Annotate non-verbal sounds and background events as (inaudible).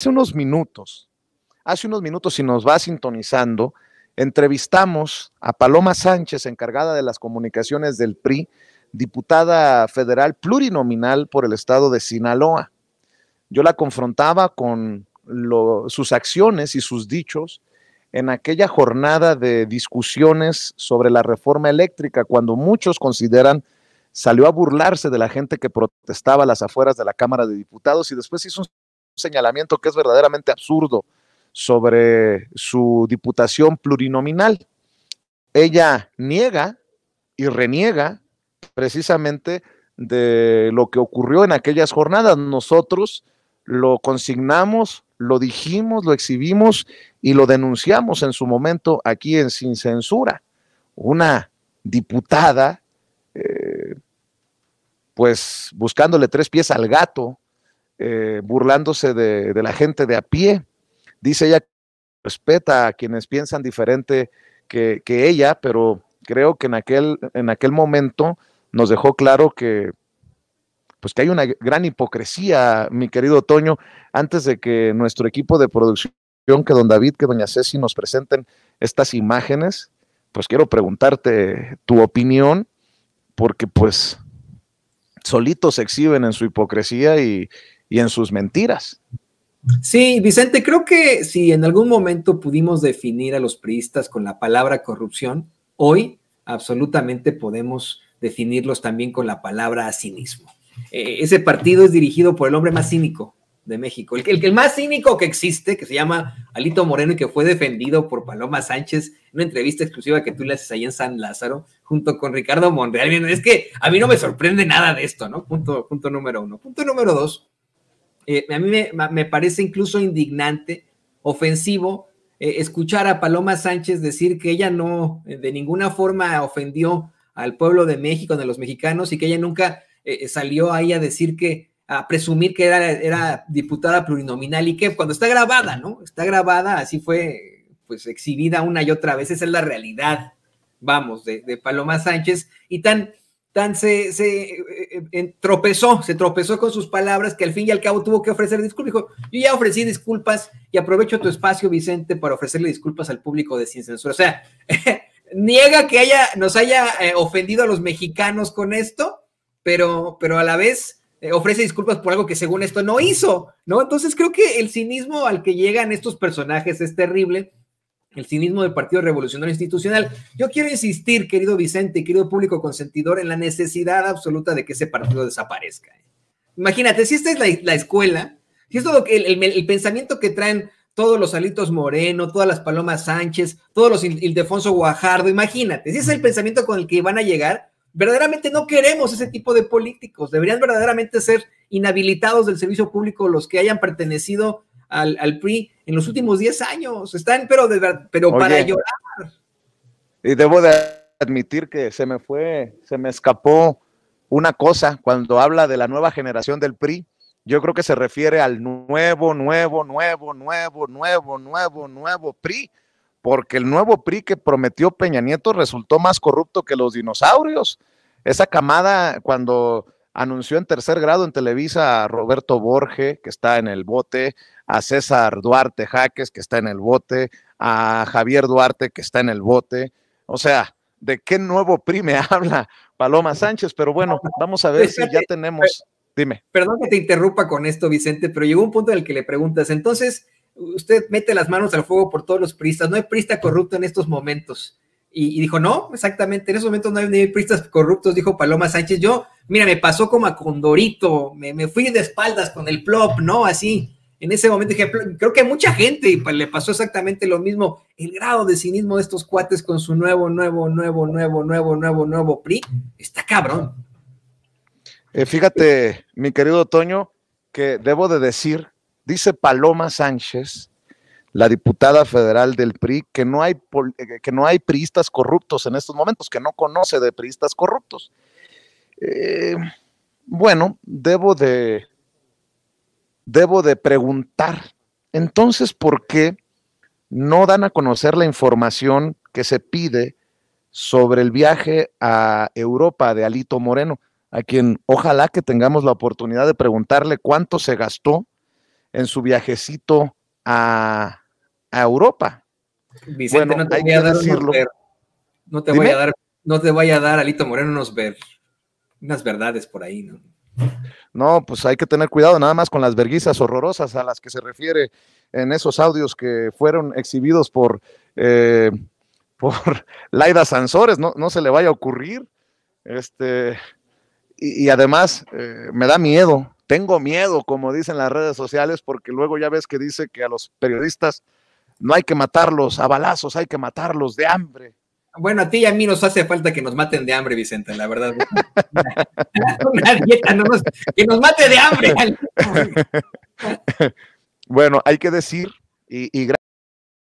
Hace unos minutos, hace unos minutos, y nos va sintonizando, entrevistamos a Paloma Sánchez, encargada de las comunicaciones del PRI, diputada federal plurinominal por el estado de Sinaloa. Yo la confrontaba con sus acciones y sus dichos en aquella jornada de discusiones sobre la reforma eléctrica, cuando muchos consideran salió a burlarse de la gente que protestaba a las afueras de la Cámara de Diputados y después hizo un señalamiento que es verdaderamente absurdo sobre su diputación plurinominal. Ella niega y reniega precisamente de lo que ocurrió en aquellas jornadas. Nosotros lo consignamos, lo dijimos, lo exhibimos y lo denunciamos en su momento aquí en Sin Censura. Una diputada, eh, pues buscándole tres pies al gato eh, burlándose de, la gente de a pie. Dice ella que respeta a quienes piensan diferente que, ella, pero creo que en aquel, en aquel momento nos dejó claro que pues que hay una gran hipocresía, mi querido Toño, antes de que nuestro equipo de producción, que don David, que doña Ceci nos presenten estas imágenes, pues quiero preguntarte tu opinión, porque pues solitos exhiben en su hipocresía y, y en sus mentiras. Sí, Vicente, creo que si en algún momento pudimos definir a los priistas con la palabra corrupción, hoy absolutamente podemos definirlos también con la palabra cinismo. Eh, ese partido es dirigido por el hombre más cínico de México, el, el, el, más cínico que existe, que se llama Alito Moreno y que fue defendido por Paloma Sánchez en una entrevista exclusiva que tú le haces ahí en San Lázaro, junto con Ricardo Monreal. es que a mí no me sorprende nada de esto, ¿no? Punto, punto número uno. Punto número dos, eh, a mí me, parece incluso indignante, ofensivo, eh, escuchar a Paloma Sánchez decir que ella no, eh, de ninguna forma ofendió al pueblo de México, de los mexicanos, y que ella nunca salió ahí a decir que, a presumir que era, diputada plurinominal y que cuando está grabada, ¿no? Está grabada, así fue, pues exhibida una y otra vez, esa es la realidad, vamos, de, de Paloma Sánchez, y tan se, eh, eh, tropezó, se tropezó con sus palabras que al fin y al cabo tuvo que ofrecer disculpas. Dijo, yo ya ofrecí disculpas y aprovecho tu espacio, Vicente, para ofrecerle disculpas al público de Sin Censura. O sea, (laughs) niega que haya, nos haya eh, ofendido a los mexicanos con esto, pero, pero a la vez ofrece disculpas por algo que según esto no hizo, ¿no? Entonces creo que el cinismo al que llegan estos personajes es terrible el cinismo del Partido Revolucionario Institucional. Yo quiero insistir, querido Vicente querido público consentidor, en la necesidad absoluta de que ese partido desaparezca. Imagínate, si esta es la, escuela, si es todo el, el, pensamiento que traen todos los Alitos Moreno, todas las Palomas Sánchez, todos los Ildefonso Guajardo, imagínate, si es el pensamiento con el que van a llegar, verdaderamente no queremos ese tipo de políticos, deberían verdaderamente ser inhabilitados del servicio público los que hayan pertenecido al, PRI en los últimos 10 años. Están, pero, de, pero para llorar. Y debo de admitir que se me fue, se me escapó una cosa cuando habla de la nueva generación del PRI. Yo creo que se refiere al nuevo, nuevo, nuevo, nuevo, nuevo, nuevo, nuevo PRI, porque el nuevo PRI que prometió Peña Nieto resultó más corrupto que los dinosaurios. Esa camada, cuando anunció en tercer grado en Televisa a Roberto Borge, que está en el bote, a César Duarte Jaques, que está en el bote, a Javier Duarte, que está en el bote. O sea, ¿de qué nuevo prime (laughs) habla Paloma Sánchez? Pero bueno, vamos a ver si ya tenemos. Dime. Perdón que te interrumpa con esto, Vicente, pero llegó un punto en el que le preguntas, entonces, usted mete las manos al fuego por todos los pristas, no hay prista corrupto en estos momentos. Y, dijo, no, exactamente, en ese momento no hay pristas corruptos, dijo Paloma Sánchez. Yo, mira, me pasó como a Condorito, me, fui de espaldas con el plop, ¿no? Así. En ese momento dije, creo que hay mucha gente pues, le pasó exactamente lo mismo. El grado de cinismo de estos cuates con su nuevo, nuevo, nuevo, nuevo, nuevo, nuevo, nuevo PRI, está cabrón. Eh, fíjate, mi querido Toño, que debo de decir, dice Paloma Sánchez la diputada federal del PRI, que no hay, eh, que no hay priistas corruptos en estos momentos, que no conoce de priistas corruptos. Eh, bueno, debo de, debo de preguntar, entonces, ¿por qué no dan a conocer la información que se pide sobre el viaje a Europa de Alito Moreno, a quien ojalá que tengamos la oportunidad de preguntarle cuánto se gastó en su viajecito a a Europa. Vicente, no te voy a dar No te, voy a dar, no te vaya a dar, Alito Moreno unos ver, unas verdades por ahí, ¿no? No, pues hay que tener cuidado nada más con las verguizas horrorosas a las que se refiere en esos audios que fueron exhibidos por, eh, (laughs) por Laida Sansores, no, se le vaya a ocurrir. Este, y, además eh, me da miedo, tengo miedo, como dicen las redes sociales, porque luego ya ves que dice que a los periodistas no hay que matarlos a balazos, hay que matarlos de hambre. Bueno, a ti y a mí nos hace falta que nos maten de hambre, Vicente, la verdad. (laughs) que nos mate de hambre. (laughs) bueno, hay que decir, y gracias.